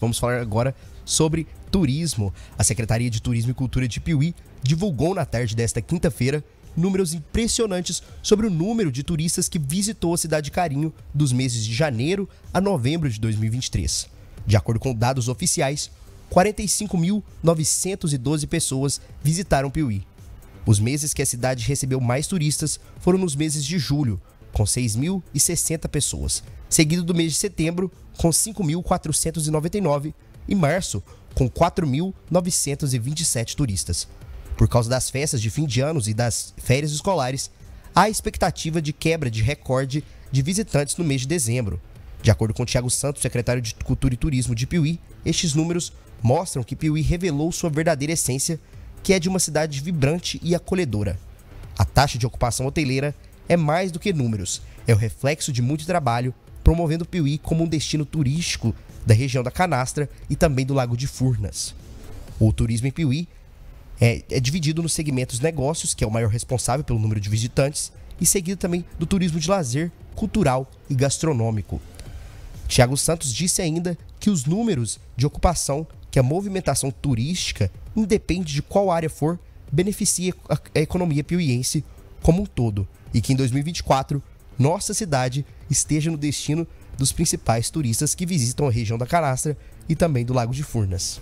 Vamos falar agora sobre turismo. A Secretaria de Turismo e Cultura de Piuí divulgou na tarde desta quinta-feira números impressionantes sobre o número de turistas que visitou a cidade de Carinho dos meses de janeiro a novembro de 2023. De acordo com dados oficiais, 45.912 pessoas visitaram Piuí. Os meses que a cidade recebeu mais turistas foram nos meses de julho, com 6.060 pessoas, seguido do mês de setembro, com 5.499, e março, com 4.927 turistas. Por causa das festas de fim de anos e das férias escolares, há expectativa de quebra de recorde de visitantes no mês de dezembro. De acordo com Tiago Santos, secretário de Cultura e Turismo de Piuí, estes números mostram que Piuí revelou sua verdadeira essência, que é de uma cidade vibrante e acolhedora. A taxa de ocupação hoteleira é mais do que números, é o reflexo de muito trabalho, promovendo Piuí como um destino turístico da região da Canastra e também do Lago de Furnas. O turismo em Piuí é, é dividido nos segmentos negócios, que é o maior responsável pelo número de visitantes, e seguido também do turismo de lazer, cultural e gastronômico. Tiago Santos disse ainda que os números de ocupação que a movimentação turística, independe de qual área for, beneficia a economia piuiense como um todo e que em 2024 nossa cidade esteja no destino dos principais turistas que visitam a região da Canastra e também do Lago de Furnas.